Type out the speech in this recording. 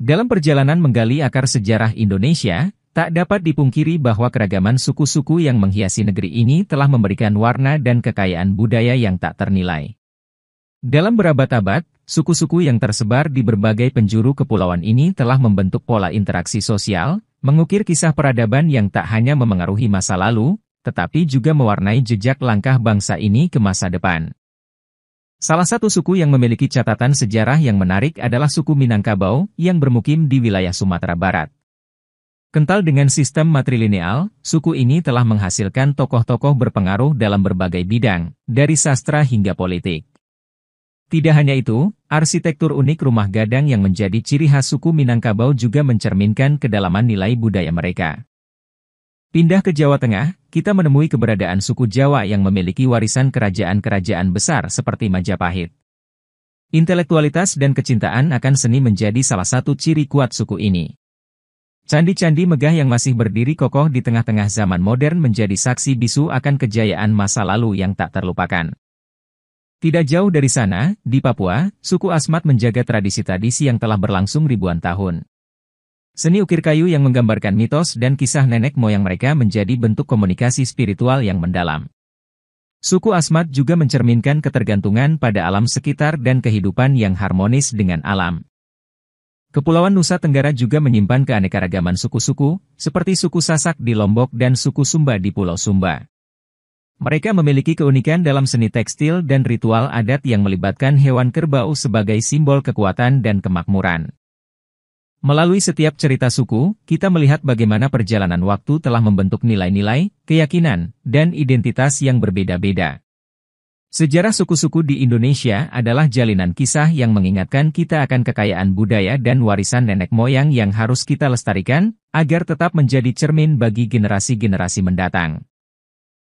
Dalam perjalanan menggali akar sejarah Indonesia, tak dapat dipungkiri bahwa keragaman suku-suku yang menghiasi negeri ini telah memberikan warna dan kekayaan budaya yang tak ternilai. Dalam berabad-abad, suku-suku yang tersebar di berbagai penjuru kepulauan ini telah membentuk pola interaksi sosial, mengukir kisah peradaban yang tak hanya memengaruhi masa lalu, tetapi juga mewarnai jejak langkah bangsa ini ke masa depan. Salah satu suku yang memiliki catatan sejarah yang menarik adalah suku Minangkabau yang bermukim di wilayah Sumatera Barat. Kental dengan sistem matrilineal, suku ini telah menghasilkan tokoh-tokoh berpengaruh dalam berbagai bidang, dari sastra hingga politik. Tidak hanya itu, arsitektur unik rumah gadang yang menjadi ciri khas suku Minangkabau juga mencerminkan kedalaman nilai budaya mereka. Pindah ke Jawa Tengah, kita menemui keberadaan suku Jawa yang memiliki warisan kerajaan-kerajaan besar seperti Majapahit. Intelektualitas dan kecintaan akan seni menjadi salah satu ciri kuat suku ini. Candi-candi megah yang masih berdiri kokoh di tengah-tengah zaman modern menjadi saksi bisu akan kejayaan masa lalu yang tak terlupakan. Tidak jauh dari sana, di Papua, suku Asmat menjaga tradisi tradisi yang telah berlangsung ribuan tahun. Seni ukir kayu yang menggambarkan mitos dan kisah nenek moyang mereka menjadi bentuk komunikasi spiritual yang mendalam. Suku Asmat juga mencerminkan ketergantungan pada alam sekitar dan kehidupan yang harmonis dengan alam. Kepulauan Nusa Tenggara juga menyimpan keanekaragaman suku-suku, seperti suku Sasak di Lombok dan suku Sumba di Pulau Sumba. Mereka memiliki keunikan dalam seni tekstil dan ritual adat yang melibatkan hewan kerbau sebagai simbol kekuatan dan kemakmuran. Melalui setiap cerita suku, kita melihat bagaimana perjalanan waktu telah membentuk nilai-nilai, keyakinan, dan identitas yang berbeda-beda. Sejarah suku-suku di Indonesia adalah jalinan kisah yang mengingatkan kita akan kekayaan budaya dan warisan nenek moyang yang harus kita lestarikan, agar tetap menjadi cermin bagi generasi-generasi mendatang.